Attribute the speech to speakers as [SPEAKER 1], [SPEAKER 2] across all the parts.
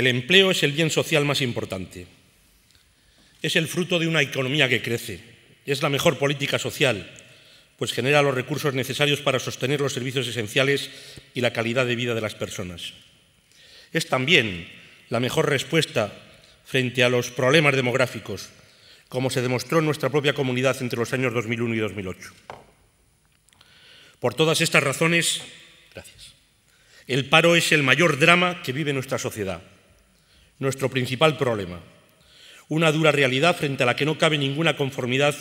[SPEAKER 1] El empleo es el bien social más importante. Es el fruto de una economía que crece. Es la mejor política social, pues genera los recursos necesarios para sostener los servicios esenciales y la calidad de vida de las personas. Es también la mejor respuesta frente a los problemas demográficos, como se demostró en nuestra propia comunidad entre los años 2001 y 2008. Por todas estas razones, gracias. El paro es el mayor drama que vive nuestra sociedad nuestro principal problema, una dura realidad frente a la que no cabe ninguna conformidad,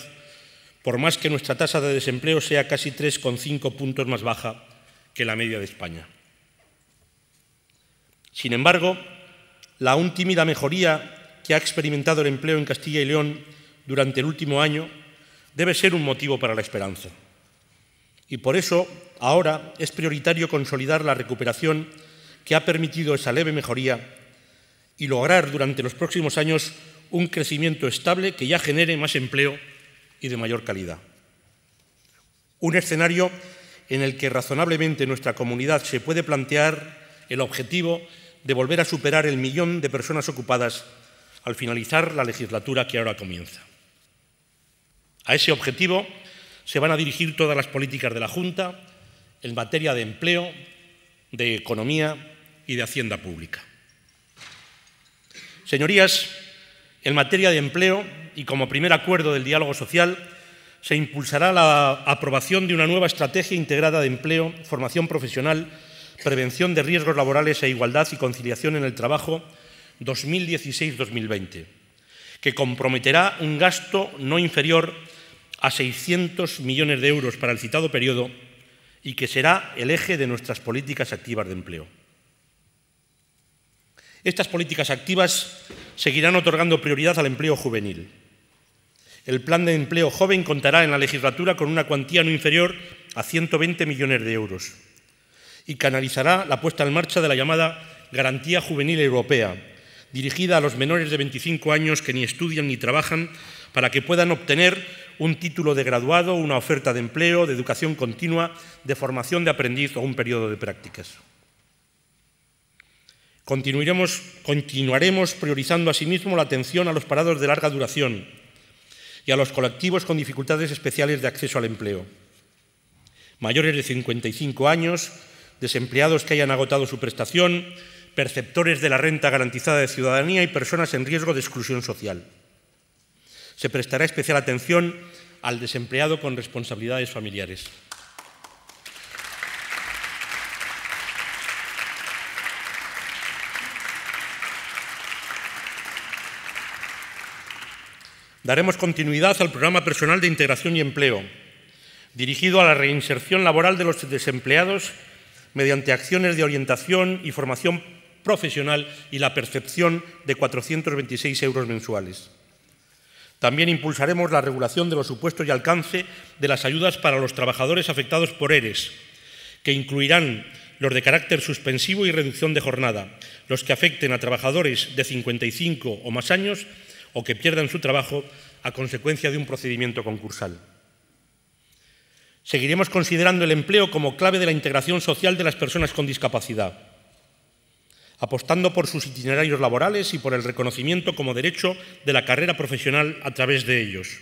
[SPEAKER 1] por más que nuestra tasa de desempleo sea casi 3,5 puntos más baja que la media de España. Sin embargo, la aún tímida mejoría que ha experimentado el empleo en Castilla y León durante el último año debe ser un motivo para la esperanza. Y por eso ahora es prioritario consolidar la recuperación que ha permitido esa leve mejoría y lograr durante los próximos años un crecimiento estable que ya genere más empleo y de mayor calidad. Un escenario en el que razonablemente nuestra comunidad se puede plantear el objetivo de volver a superar el millón de personas ocupadas al finalizar la legislatura que ahora comienza. A ese objetivo se van a dirigir todas las políticas de la Junta en materia de empleo, de economía y de hacienda pública. Señorías, en materia de empleo y como primer acuerdo del diálogo social, se impulsará la aprobación de una nueva estrategia integrada de empleo, formación profesional, prevención de riesgos laborales e igualdad y conciliación en el trabajo 2016-2020, que comprometerá un gasto no inferior a 600 millones de euros para el citado periodo y que será el eje de nuestras políticas activas de empleo. Estas políticas activas seguirán otorgando prioridad al empleo juvenil. El plan de empleo joven contará en la legislatura con una cuantía no inferior a 120 millones de euros y canalizará la puesta en marcha de la llamada Garantía Juvenil Europea, dirigida a los menores de 25 años que ni estudian ni trabajan para que puedan obtener un título de graduado, una oferta de empleo, de educación continua, de formación de aprendiz o un periodo de prácticas. Continuaremos, priorizando asimismo la atención a los parados de larga duración y a los colectivos con dificultades especiales de acceso al empleo. Mayores de 55 años, desempleados que hayan agotado su prestación, perceptores de la renta garantizada de ciudadanía y personas en riesgo de exclusión social. Se prestará especial atención al desempleado con responsabilidades familiares. Daremos continuidad al programa personal de integración y empleo, dirigido a la reinserción laboral de los desempleados mediante acciones de orientación y formación profesional y la percepción de 426 euros mensuales. También impulsaremos la regulación de los supuestos y alcance de las ayudas para los trabajadores afectados por ERES, que incluirán los de carácter suspensivo y reducción de jornada, los que afecten a trabajadores de 55 o más años o que pierdan su trabajo a consecuencia de un procedimiento concursal. Seguiremos considerando el empleo como clave de la integración social de las personas con discapacidad, apostando por sus itinerarios laborales y por el reconocimiento como derecho de la carrera profesional a través de ellos.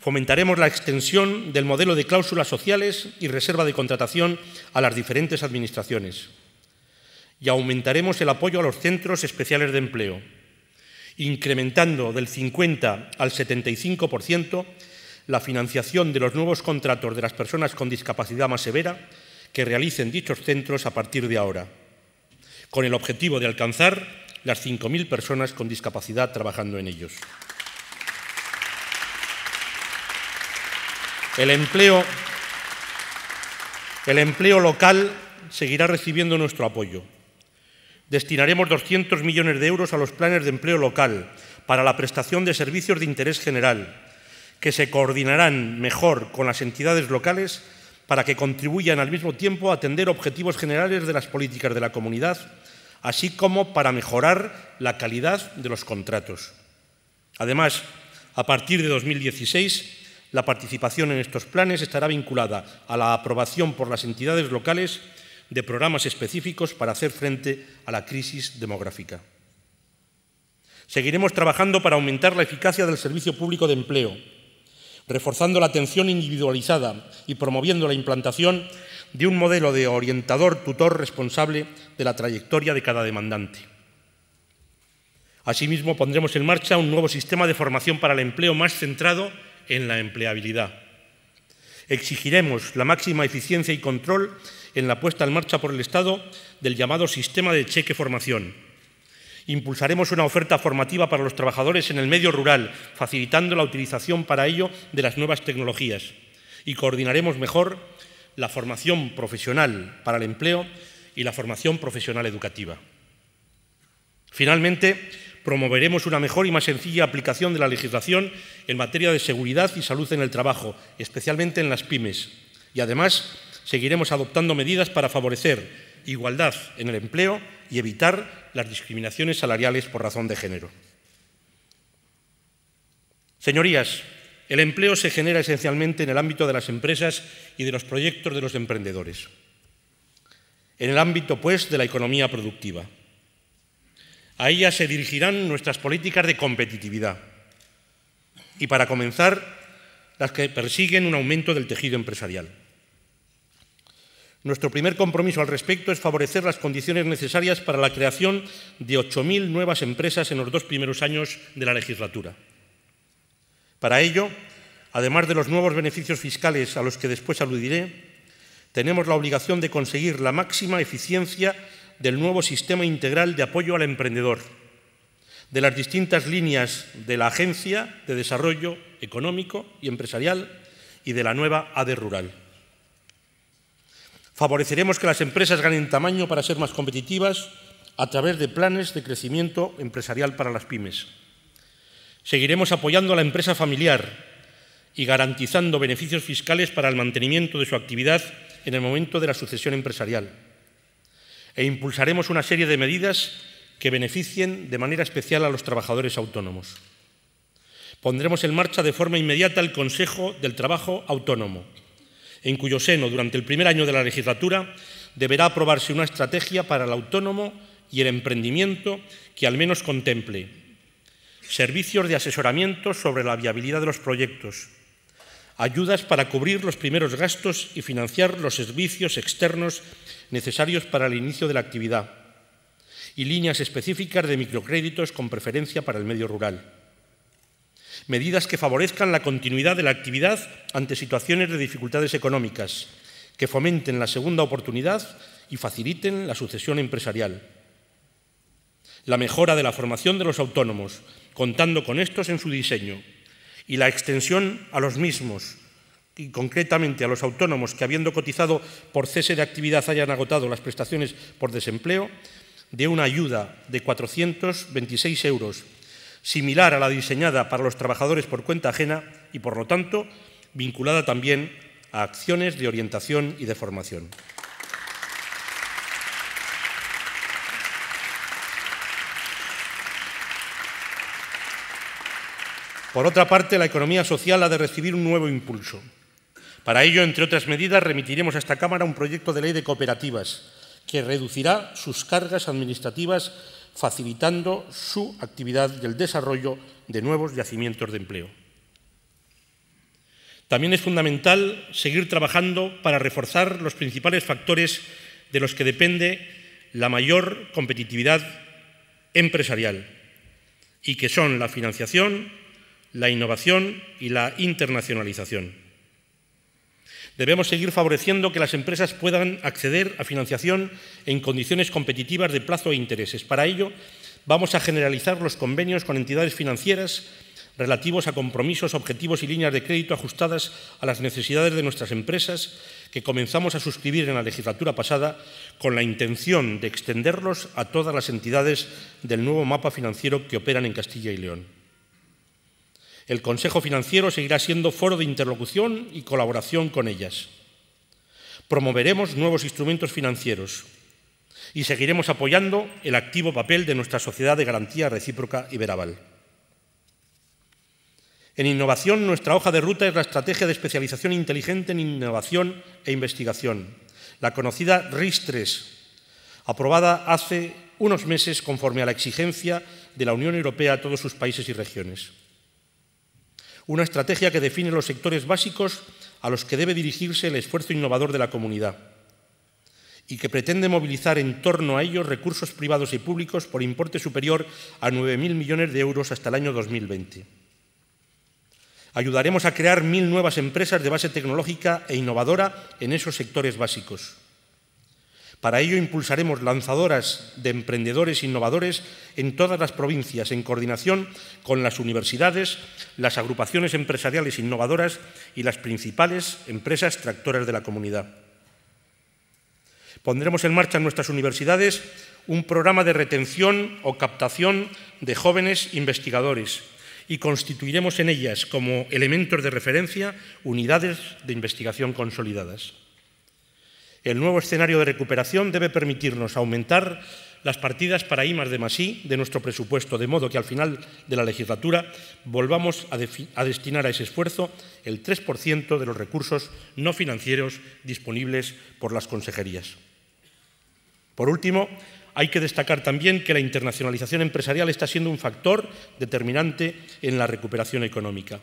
[SPEAKER 1] Fomentaremos la extensión del modelo de cláusulas sociales y reserva de contratación a las diferentes administraciones. Y aumentaremos el apoyo a los centros especiales de empleo incrementando del 50 al 75% la financiación de los nuevos contratos de las personas con discapacidad más severa que realicen dichos centros a partir de ahora, con el objetivo de alcanzar las 5.000 personas con discapacidad trabajando en ellos. El empleo, el empleo local seguirá recibiendo nuestro apoyo Destinaremos 200 millones de euros a los planes de empleo local para la prestación de servicios de interés general, que se coordinarán mejor con las entidades locales para que contribuyan al mismo tiempo a atender objetivos generales de las políticas de la comunidad, así como para mejorar la calidad de los contratos. Además, a partir de 2016, la participación en estos planes estará vinculada a la aprobación por las entidades locales de programas específicos para hacer frente a la crisis demográfica. Seguiremos trabajando para aumentar la eficacia del servicio público de empleo, reforzando la atención individualizada y promoviendo la implantación de un modelo de orientador tutor responsable de la trayectoria de cada demandante. Asimismo, pondremos en marcha un nuevo sistema de formación para el empleo más centrado en la empleabilidad. Exigiremos la máxima eficiencia y control en la puesta en marcha por el Estado del llamado sistema de cheque formación. Impulsaremos una oferta formativa para los trabajadores en el medio rural, facilitando la utilización para ello de las nuevas tecnologías y coordinaremos mejor la formación profesional para el empleo y la formación profesional educativa. Finalmente, promoveremos una mejor y más sencilla aplicación de la legislación en materia de seguridad y salud en el trabajo, especialmente en las pymes, y además seguiremos adoptando medidas para favorecer igualdad en el empleo y evitar las discriminaciones salariales por razón de género. Señorías, el empleo se genera esencialmente en el ámbito de las empresas y de los proyectos de los emprendedores. En el ámbito, pues, de la economía productiva. A ella se dirigirán nuestras políticas de competitividad. Y para comenzar, las que persiguen un aumento del tejido empresarial. Nuestro primer compromiso al respecto es favorecer las condiciones necesarias para la creación de 8.000 nuevas empresas en los dos primeros años de la legislatura. Para ello, además de los nuevos beneficios fiscales a los que después aludiré, tenemos la obligación de conseguir la máxima eficiencia del nuevo sistema integral de apoyo al emprendedor, de las distintas líneas de la Agencia de Desarrollo Económico y Empresarial y de la nueva ADE Rural. Favoreceremos que las empresas ganen tamaño para ser más competitivas a través de planes de crecimiento empresarial para las pymes. Seguiremos apoyando a la empresa familiar y garantizando beneficios fiscales para el mantenimiento de su actividad en el momento de la sucesión empresarial. E impulsaremos una serie de medidas que beneficien de manera especial a los trabajadores autónomos. Pondremos en marcha de forma inmediata el Consejo del Trabajo Autónomo, en cuyo seno, durante el primer año de la legislatura, deberá aprobarse una estrategia para el autónomo y el emprendimiento que al menos contemple servicios de asesoramiento sobre la viabilidad de los proyectos, ayudas para cubrir los primeros gastos y financiar los servicios externos necesarios para el inicio de la actividad y líneas específicas de microcréditos con preferencia para el medio rural medidas que favorezcan la continuidad de la actividad ante situaciones de dificultades económicas, que fomenten la segunda oportunidad y faciliten la sucesión empresarial. La mejora de la formación de los autónomos, contando con estos en su diseño, y la extensión a los mismos, y concretamente a los autónomos que habiendo cotizado por cese de actividad hayan agotado las prestaciones por desempleo, de una ayuda de 426 euros similar a la diseñada para los trabajadores por cuenta ajena y, por lo tanto, vinculada también a acciones de orientación y de formación. Por otra parte, la economía social ha de recibir un nuevo impulso. Para ello, entre otras medidas, remitiremos a esta Cámara un proyecto de ley de cooperativas que reducirá sus cargas administrativas facilitando su actividad y el desarrollo de nuevos yacimientos de empleo. También es fundamental seguir trabajando para reforzar los principales factores de los que depende la mayor competitividad empresarial y que son la financiación, la innovación y la internacionalización. Debemos seguir favoreciendo que las empresas puedan acceder a financiación en condiciones competitivas de plazo e intereses. Para ello, vamos a generalizar los convenios con entidades financieras relativos a compromisos, objetivos y líneas de crédito ajustadas a las necesidades de nuestras empresas que comenzamos a suscribir en la legislatura pasada con la intención de extenderlos a todas las entidades del nuevo mapa financiero que operan en Castilla y León. El Consejo Financiero seguirá siendo foro de interlocución y colaboración con ellas. Promoveremos nuevos instrumentos financieros y seguiremos apoyando el activo papel de nuestra sociedad de garantía recíproca Iberaval. En innovación, nuestra hoja de ruta es la estrategia de especialización inteligente en innovación e investigación, la conocida RIS-3, aprobada hace unos meses conforme a la exigencia de la Unión Europea a todos sus países y regiones una estrategia que define los sectores básicos a los que debe dirigirse el esfuerzo innovador de la comunidad y que pretende movilizar en torno a ellos recursos privados y públicos por importe superior a 9.000 millones de euros hasta el año 2020. Ayudaremos a crear mil nuevas empresas de base tecnológica e innovadora en esos sectores básicos. Para ello impulsaremos lanzadoras de emprendedores innovadores en todas las provincias en coordinación con las universidades, las agrupaciones empresariales innovadoras y las principales empresas tractoras de la comunidad. Pondremos en marcha en nuestras universidades un programa de retención o captación de jóvenes investigadores y constituiremos en ellas como elementos de referencia unidades de investigación consolidadas. El nuevo escenario de recuperación debe permitirnos aumentar las partidas para I de de nuestro presupuesto, de modo que al final de la legislatura volvamos a, a destinar a ese esfuerzo el 3% de los recursos no financieros disponibles por las consejerías. Por último, hay que destacar también que la internacionalización empresarial está siendo un factor determinante en la recuperación económica.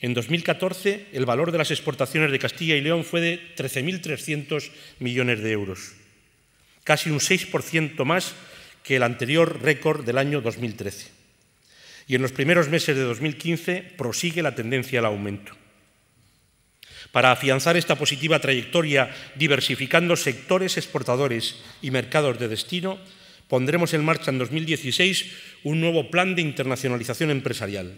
[SPEAKER 1] En 2014, el valor de las exportaciones de Castilla y León fue de 13.300 millones de euros, casi un 6% más que el anterior récord del año 2013. Y en los primeros meses de 2015 prosigue la tendencia al aumento. Para afianzar esta positiva trayectoria diversificando sectores exportadores y mercados de destino, pondremos en marcha en 2016 un nuevo plan de internacionalización empresarial.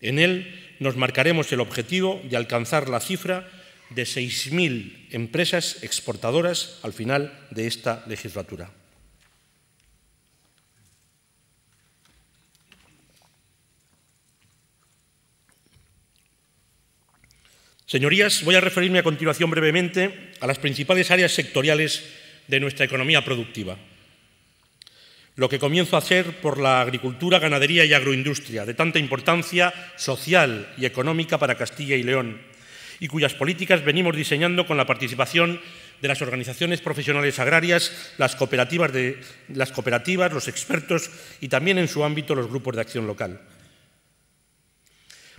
[SPEAKER 1] En él nos marcaremos el objetivo de alcanzar la cifra de 6.000 empresas exportadoras al final de esta legislatura. Señorías, voy a referirme a continuación brevemente a las principales áreas sectoriales de nuestra economía productiva lo que comienzo a hacer por la agricultura, ganadería y agroindustria, de tanta importancia social y económica para Castilla y León, y cuyas políticas venimos diseñando con la participación de las organizaciones profesionales agrarias, las cooperativas, los expertos y también en su ámbito los grupos de acción local.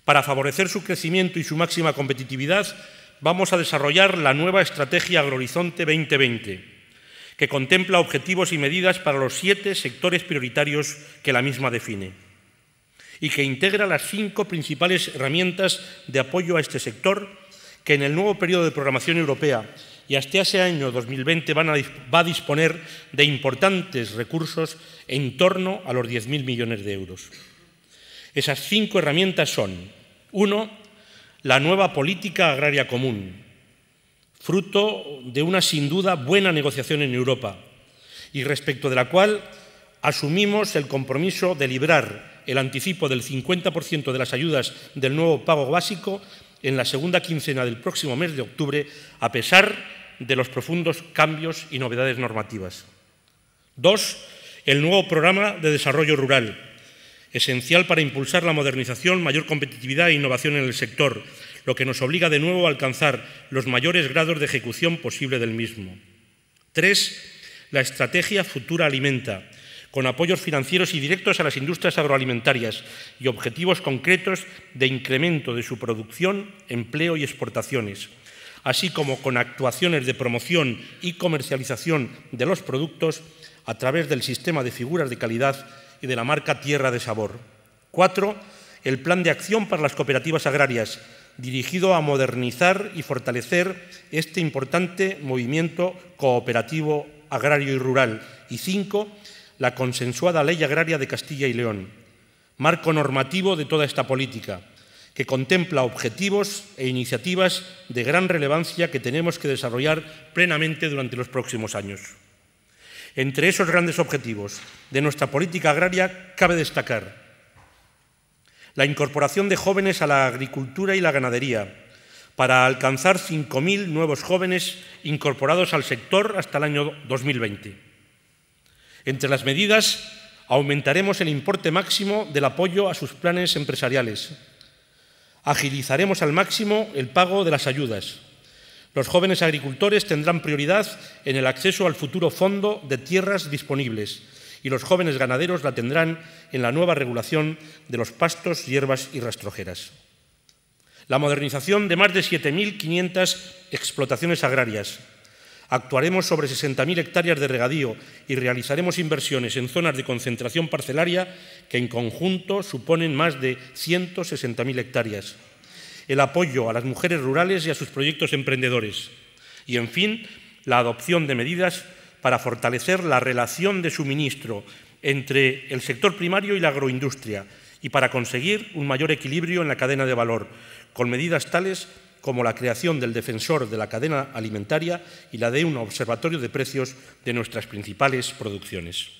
[SPEAKER 1] Para favorecer su crecimiento y su máxima competitividad, vamos a desarrollar la nueva Estrategia Agrohorizonte 2020 que contempla objetivos y medidas para los siete sectores prioritarios que la misma define y que integra las cinco principales herramientas de apoyo a este sector que en el nuevo periodo de programación europea y hasta ese año 2020 van a, va a disponer de importantes recursos en torno a los 10.000 millones de euros. Esas cinco herramientas son, uno, la nueva política agraria común, fruto de una sin duda buena negociación en Europa y respecto de la cual asumimos el compromiso de librar el anticipo del 50% de las ayudas del nuevo pago básico en la segunda quincena del próximo mes de octubre, a pesar de los profundos cambios y novedades normativas. Dos, el nuevo programa de desarrollo rural, esencial para impulsar la modernización, mayor competitividad e innovación en el sector, lo que nos obliga de nuevo a alcanzar los mayores grados de ejecución posible del mismo. Tres, la estrategia Futura Alimenta, con apoyos financieros y directos a las industrias agroalimentarias y objetivos concretos de incremento de su producción, empleo y exportaciones, así como con actuaciones de promoción y comercialización de los productos a través del sistema de figuras de calidad y de la marca Tierra de Sabor. Cuatro, el plan de acción para las cooperativas agrarias, dirigido a modernizar y fortalecer este importante movimiento cooperativo agrario y rural. Y cinco, la consensuada Ley Agraria de Castilla y León, marco normativo de toda esta política, que contempla objetivos e iniciativas de gran relevancia que tenemos que desarrollar plenamente durante los próximos años. Entre esos grandes objetivos de nuestra política agraria cabe destacar la incorporación de jóvenes a la agricultura y la ganadería, para alcanzar 5.000 nuevos jóvenes incorporados al sector hasta el año 2020. Entre las medidas, aumentaremos el importe máximo del apoyo a sus planes empresariales. Agilizaremos al máximo el pago de las ayudas. Los jóvenes agricultores tendrán prioridad en el acceso al futuro fondo de tierras disponibles y los jóvenes ganaderos la tendrán en la nueva regulación de los pastos, hierbas y rastrojeras. La modernización de más de 7.500 explotaciones agrarias. Actuaremos sobre 60.000 hectáreas de regadío y realizaremos inversiones en zonas de concentración parcelaria que en conjunto suponen más de 160.000 hectáreas. El apoyo a las mujeres rurales y a sus proyectos emprendedores. Y, en fin, la adopción de medidas para fortalecer la relación de suministro entre el sector primario y la agroindustria y para conseguir un mayor equilibrio en la cadena de valor, con medidas tales como la creación del defensor de la cadena alimentaria y la de un observatorio de precios de nuestras principales producciones.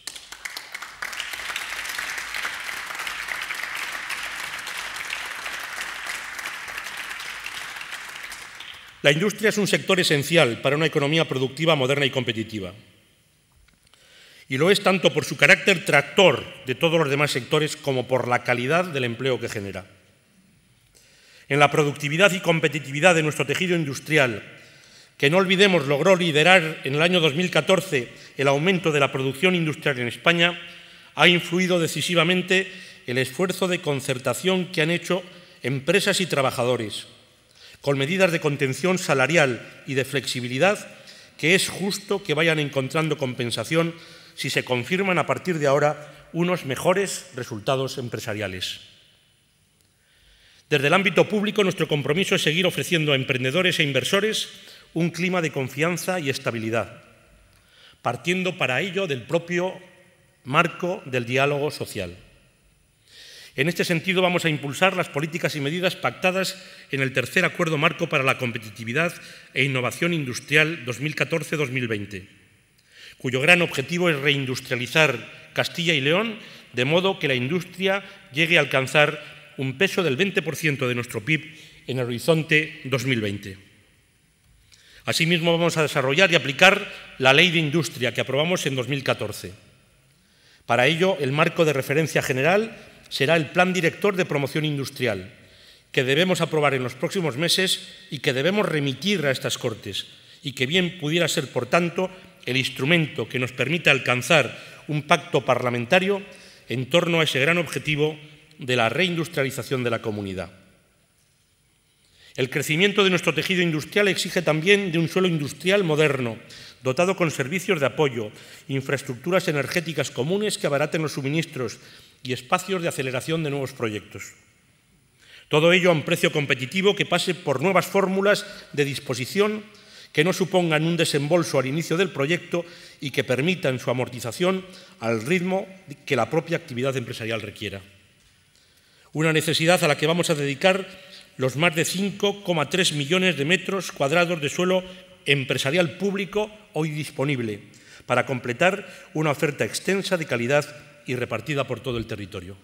[SPEAKER 1] La industria es un sector esencial para una economía productiva, moderna y competitiva. Y lo es tanto por su carácter tractor de todos los demás sectores como por la calidad del empleo que genera. En la productividad y competitividad de nuestro tejido industrial, que no olvidemos logró liderar en el año 2014 el aumento de la producción industrial en España, ha influido decisivamente el esfuerzo de concertación que han hecho empresas y trabajadores, con medidas de contención salarial y de flexibilidad que es justo que vayan encontrando compensación si se confirman a partir de ahora unos mejores resultados empresariales. Desde el ámbito público, nuestro compromiso es seguir ofreciendo a emprendedores e inversores un clima de confianza y estabilidad, partiendo para ello del propio marco del diálogo social. En este sentido, vamos a impulsar las políticas y medidas pactadas en el tercer Acuerdo Marco para la Competitividad e Innovación Industrial 2014-2020, cuyo gran objetivo es reindustrializar Castilla y León de modo que la industria llegue a alcanzar un peso del 20% de nuestro PIB en el horizonte 2020. Asimismo, vamos a desarrollar y aplicar la Ley de Industria que aprobamos en 2014. Para ello, el marco de referencia general será el Plan Director de Promoción Industrial, que debemos aprobar en los próximos meses y que debemos remitir a estas Cortes, y que bien pudiera ser, por tanto, el instrumento que nos permita alcanzar un pacto parlamentario en torno a ese gran objetivo de la reindustrialización de la comunidad. El crecimiento de nuestro tejido industrial exige también de un suelo industrial moderno, dotado con servicios de apoyo, infraestructuras energéticas comunes que abaraten los suministros y espacios de aceleración de nuevos proyectos. Todo ello a un precio competitivo que pase por nuevas fórmulas de disposición que no supongan un desembolso al inicio del proyecto y que permitan su amortización al ritmo que la propia actividad empresarial requiera. Una necesidad a la que vamos a dedicar los más de 5,3 millones de metros cuadrados de suelo empresarial público hoy disponible, para completar una oferta extensa de calidad y repartida por todo el territorio.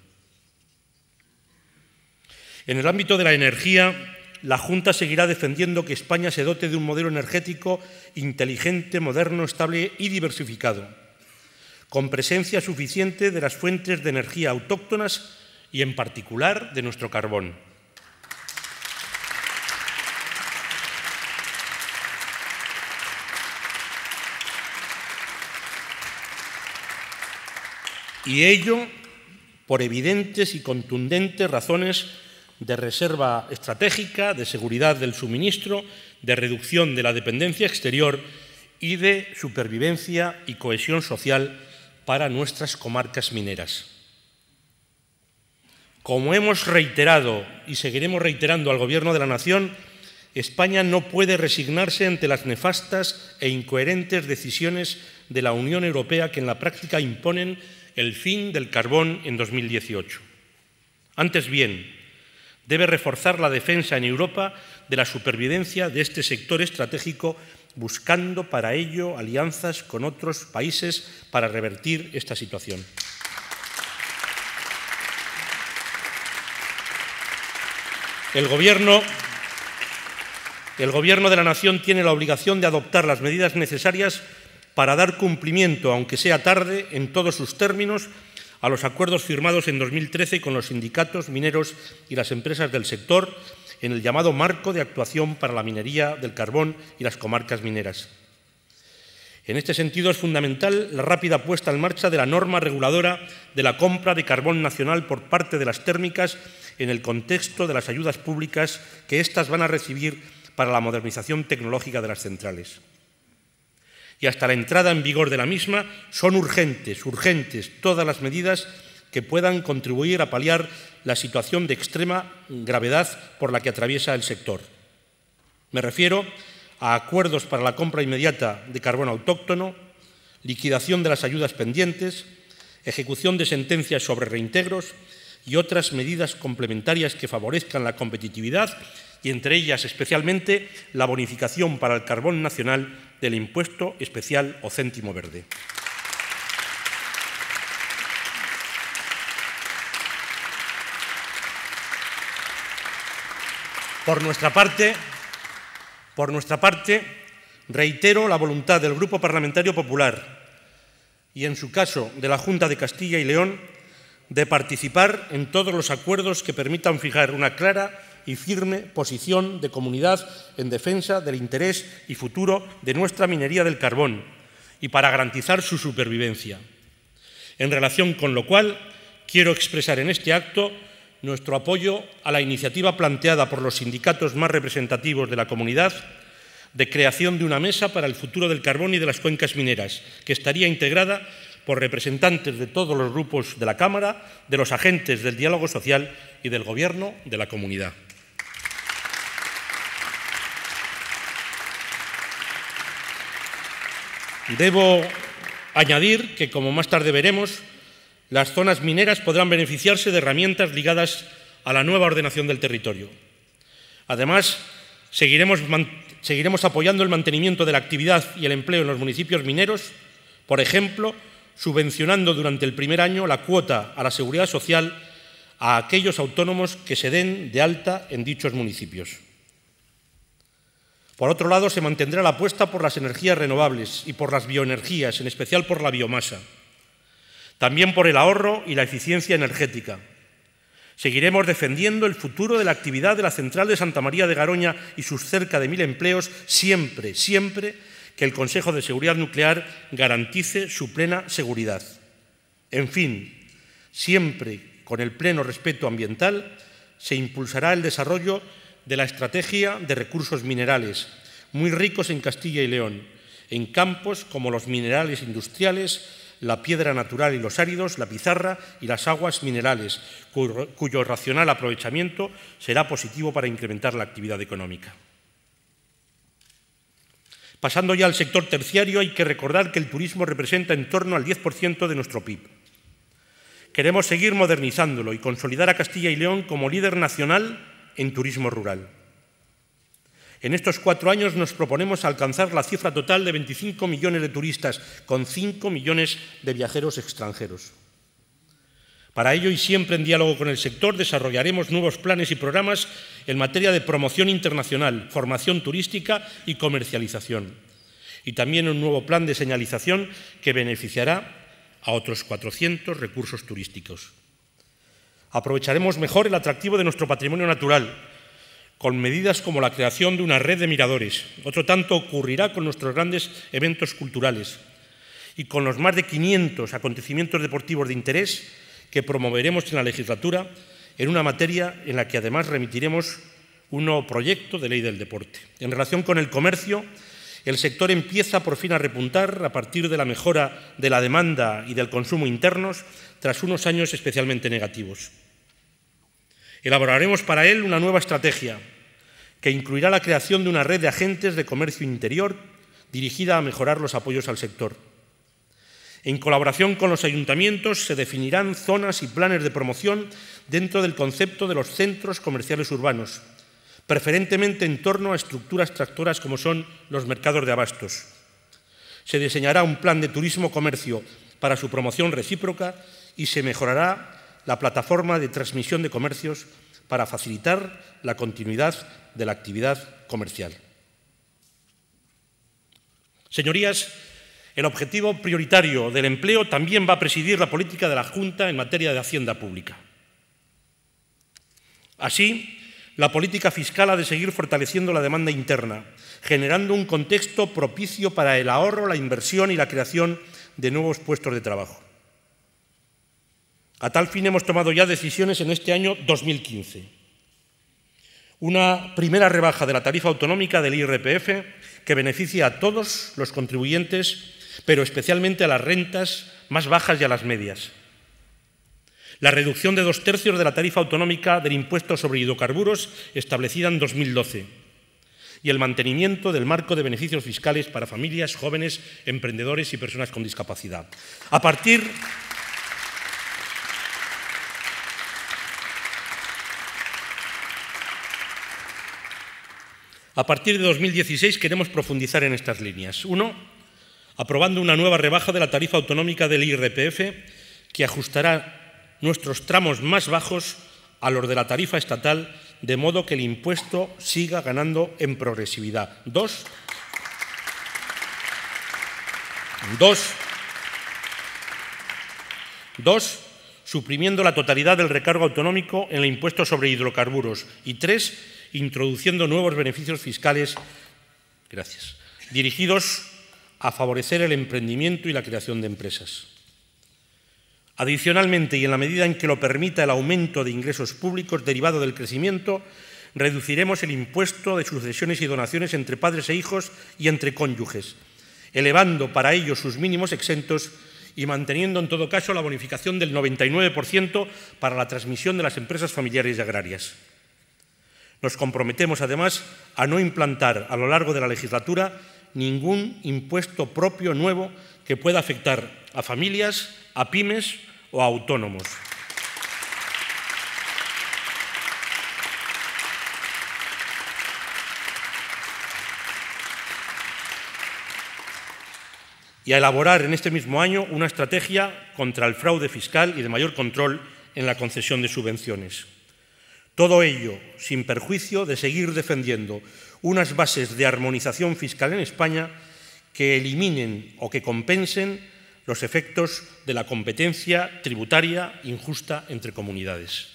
[SPEAKER 1] En el ámbito de la energía, la Junta seguirá defendiendo que España se dote de un modelo energético inteligente, moderno, estable y diversificado, con presencia suficiente de las fuentes de energía autóctonas y, en particular, de nuestro carbón. y ello por evidentes y contundentes razones de reserva estratégica, de seguridad del suministro, de reducción de la dependencia exterior y de supervivencia y cohesión social para nuestras comarcas mineras. Como hemos reiterado y seguiremos reiterando al Gobierno de la Nación, España no puede resignarse ante las nefastas e incoherentes decisiones de la Unión Europea que en la práctica imponen el fin del carbón en 2018. Antes bien, debe reforzar la defensa en Europa de la supervivencia de este sector estratégico, buscando para ello alianzas con otros países para revertir esta situación. El Gobierno, el gobierno de la Nación tiene la obligación de adoptar las medidas necesarias para dar cumplimiento, aunque sea tarde, en todos sus términos, a los acuerdos firmados en 2013 con los sindicatos mineros y las empresas del sector en el llamado marco de actuación para la minería del carbón y las comarcas mineras. En este sentido es fundamental la rápida puesta en marcha de la norma reguladora de la compra de carbón nacional por parte de las térmicas en el contexto de las ayudas públicas que éstas van a recibir para la modernización tecnológica de las centrales y hasta la entrada en vigor de la misma, son urgentes, urgentes todas las medidas que puedan contribuir a paliar la situación de extrema gravedad por la que atraviesa el sector. Me refiero a acuerdos para la compra inmediata de carbón autóctono, liquidación de las ayudas pendientes, ejecución de sentencias sobre reintegros, y otras medidas complementarias que favorezcan la competitividad y entre ellas especialmente la bonificación para el carbón nacional del impuesto especial o céntimo verde. Por nuestra parte, por nuestra parte, reitero la voluntad del Grupo Parlamentario Popular y, en su caso, de la Junta de Castilla y León, de participar en todos los acuerdos que permitan fijar una clara y firme posición de comunidad en defensa del interés y futuro de nuestra minería del carbón y para garantizar su supervivencia. En relación con lo cual, quiero expresar en este acto nuestro apoyo a la iniciativa planteada por los sindicatos más representativos de la comunidad de creación de una mesa para el futuro del carbón y de las cuencas mineras, que estaría integrada por representantes de todos los grupos de la Cámara, de los agentes del diálogo social y del Gobierno de la comunidad. Debo añadir que, como más tarde veremos, las zonas mineras podrán beneficiarse de herramientas ligadas a la nueva ordenación del territorio. Además, seguiremos, seguiremos apoyando el mantenimiento de la actividad y el empleo en los municipios mineros, por ejemplo, subvencionando durante el primer año la cuota a la seguridad social a aquellos autónomos que se den de alta en dichos municipios. Por otro lado, se mantendrá la apuesta por las energías renovables y por las bioenergías, en especial por la biomasa. También por el ahorro y la eficiencia energética. Seguiremos defendiendo el futuro de la actividad de la central de Santa María de Garoña y sus cerca de mil empleos siempre, siempre que el Consejo de Seguridad Nuclear garantice su plena seguridad. En fin, siempre con el pleno respeto ambiental, se impulsará el desarrollo de la estrategia de recursos minerales, muy ricos en Castilla y León, en campos como los minerales industriales, la piedra natural y los áridos, la pizarra y las aguas minerales, cuyo, racional aprovechamiento será positivo para incrementar la actividad económica. Pasando ya al sector terciario, hay que recordar que el turismo representa en torno al 10% de nuestro PIB. Queremos seguir modernizándolo y consolidar a Castilla y León como líder nacional en turismo rural. En estos cuatro años nos proponemos alcanzar la cifra total de 25 millones de turistas, con 5 millones de viajeros extranjeros. Para ello, y siempre en diálogo con el sector, desarrollaremos nuevos planes y programas en materia de promoción internacional, formación turística y comercialización. Y también un nuevo plan de señalización que beneficiará a otros 400 recursos turísticos. Aprovecharemos mejor el atractivo de nuestro patrimonio natural, con medidas como la creación de una red de miradores. Otro tanto ocurrirá con nuestros grandes eventos culturales y con los más de 500 acontecimientos deportivos de interés que promoveremos en la legislatura en una materia en la que además remitiremos un nuevo proyecto de ley del deporte. En relación con el comercio, el sector empieza por fin a repuntar a partir de la mejora de la demanda y del consumo internos tras unos años especialmente negativos. Elaboraremos para él una nueva estrategia que incluirá la creación de una red de agentes de comercio interior dirigida a mejorar los apoyos al sector. En colaboración con los ayuntamientos se definirán zonas y planes de promoción dentro del concepto de los centros comerciales urbanos, preferentemente en torno a estructuras tractoras como son los mercados de abastos. Se diseñará un plan de turismo-comercio para su promoción recíproca y se mejorará la plataforma de transmisión de comercios para facilitar la continuidad de la actividad comercial. Señorías, el objetivo prioritario del empleo también va a presidir la política de la Junta en materia de Hacienda Pública. Así, la política fiscal ha de seguir fortaleciendo la demanda interna, generando un contexto propicio para el ahorro, la inversión y la creación de nuevos puestos de trabajo. A tal fin hemos tomado ya decisiones en este año 2015. Una primera rebaja de la tarifa autonómica del IRPF que beneficia a todos los contribuyentes pero especialmente a las rentas más bajas y a las medias. La reducción de dos tercios de la tarifa autonómica del impuesto sobre hidrocarburos establecida en 2012 y el mantenimiento del marco de beneficios fiscales para familias, jóvenes, emprendedores y personas con discapacidad. A partir, a partir de 2016 queremos profundizar en estas líneas. Uno, aprobando una nueva rebaja de la tarifa autonómica del IRPF que ajustará nuestros tramos más bajos a los de la tarifa estatal, de modo que el impuesto siga ganando en progresividad. Dos, dos, dos suprimiendo la totalidad del recargo autonómico en el impuesto sobre hidrocarburos. Y tres, introduciendo nuevos beneficios fiscales gracias, dirigidos a favorecer el emprendimiento y la creación de empresas. Adicionalmente, y en la medida en que lo permita el aumento de ingresos públicos derivado del crecimiento, reduciremos el impuesto de sucesiones y donaciones entre padres e hijos y entre cónyuges, elevando para ello sus mínimos exentos y manteniendo en todo caso la bonificación del 99% para la transmisión de las empresas familiares y agrarias. Nos comprometemos además a no implantar a lo largo de la legislatura ningún impuesto propio nuevo que pueda afectar a familias, a pymes o a autónomos. y a elaborar en este mismo año una estrategia contra el fraude fiscal y de mayor control en la concesión de subvenciones. Todo ello sin perjuicio de seguir defendiendo unas bases de armonización fiscal en España que eliminen o que compensen los efectos de la competencia tributaria injusta entre comunidades.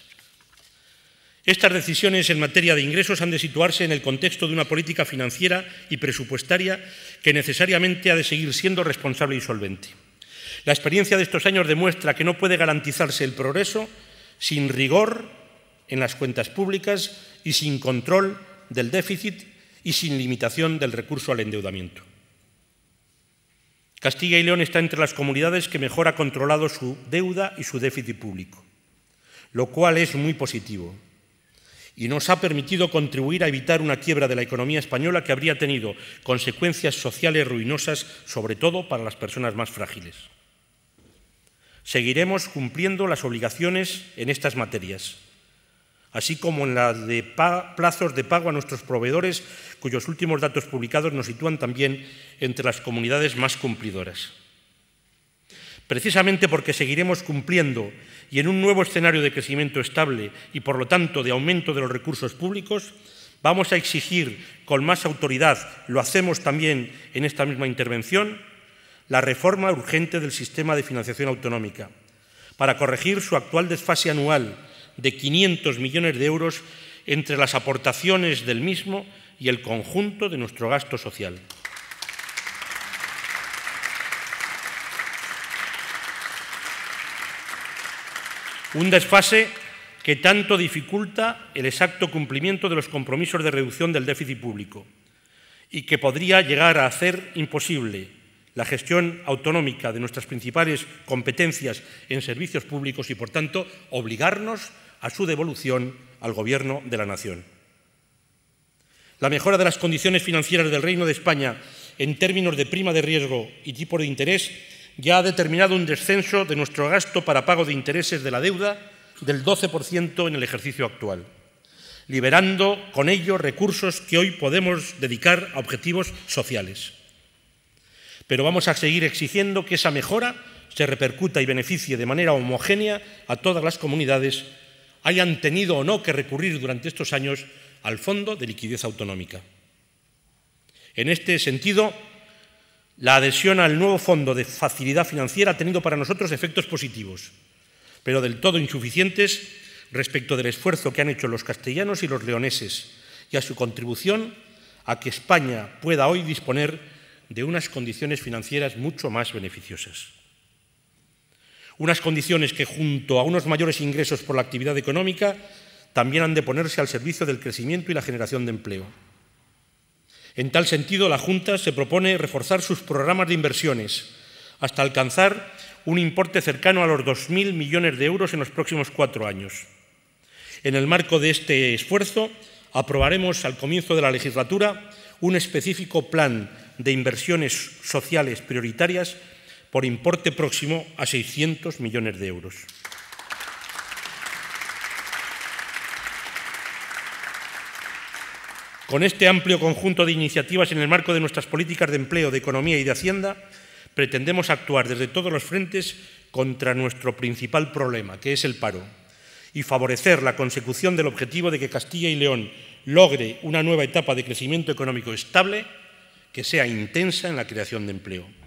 [SPEAKER 1] Estas decisiones en materia de ingresos han de situarse en el contexto de una política financiera y presupuestaria que necesariamente ha de seguir siendo responsable y solvente. La experiencia de estos años demuestra que no puede garantizarse el progreso sin rigor en las cuentas públicas y sin control del déficit y sin limitación del recurso al endeudamiento. Castilla y León está entre las comunidades que mejor ha controlado su deuda y su déficit público, lo cual es muy positivo y nos ha permitido contribuir a evitar una quiebra de la economía española que habría tenido consecuencias sociales ruinosas, sobre todo para las personas más frágiles. Seguiremos cumpliendo las obligaciones en estas materias así como en la de plazos de pago a nuestros proveedores, cuyos últimos datos publicados nos sitúan también entre las comunidades más cumplidoras. Precisamente porque seguiremos cumpliendo y en un nuevo escenario de crecimiento estable y por lo tanto de aumento de los recursos públicos, vamos a exigir con más autoridad, lo hacemos también en esta misma intervención, la reforma urgente del sistema de financiación autonómica, para corregir su actual desfase anual de 500 millones de euros entre las aportaciones del mismo y el conjunto de nuestro gasto social. Un desfase que tanto dificulta el exacto cumplimiento de los compromisos de reducción del déficit público y que podría llegar a hacer imposible la gestión autonómica de nuestras principales competencias en servicios públicos y, por tanto, obligarnos a su devolución al Gobierno de la Nación. La mejora de las condiciones financieras del Reino de España en términos de prima de riesgo y tipo de interés ya ha determinado un descenso de nuestro gasto para pago de intereses de la deuda del 12% en el ejercicio actual, liberando con ello recursos que hoy podemos dedicar a objetivos sociales. Pero vamos a seguir exigiendo que esa mejora se repercuta y beneficie de manera homogénea a todas las comunidades hayan tenido o no que recurrir durante estos años al Fondo de Liquidez Autonómica. En este sentido, la adhesión al nuevo Fondo de Facilidad Financiera ha tenido para nosotros efectos positivos, pero del todo insuficientes respecto del esfuerzo que han hecho los castellanos y los leoneses y a su contribución a que España pueda hoy disponer de unas condiciones financieras mucho más beneficiosas unas condiciones que junto a unos mayores ingresos por la actividad económica también han de ponerse al servicio del crecimiento y la generación de empleo. En tal sentido, la Junta se propone reforzar sus programas de inversiones hasta alcanzar un importe cercano a los 2.000 millones de euros en los próximos cuatro años. En el marco de este esfuerzo, aprobaremos al comienzo de la legislatura un específico plan de inversiones sociales prioritarias por importe próximo a 600 millones de euros. Con este amplio conjunto de iniciativas en el marco de nuestras políticas de empleo, de economía y de hacienda, pretendemos actuar desde todos los frentes contra nuestro principal problema, que es el paro, y favorecer la consecución del objetivo de que Castilla y León logre una nueva etapa de crecimiento económico estable que sea intensa en la creación de empleo.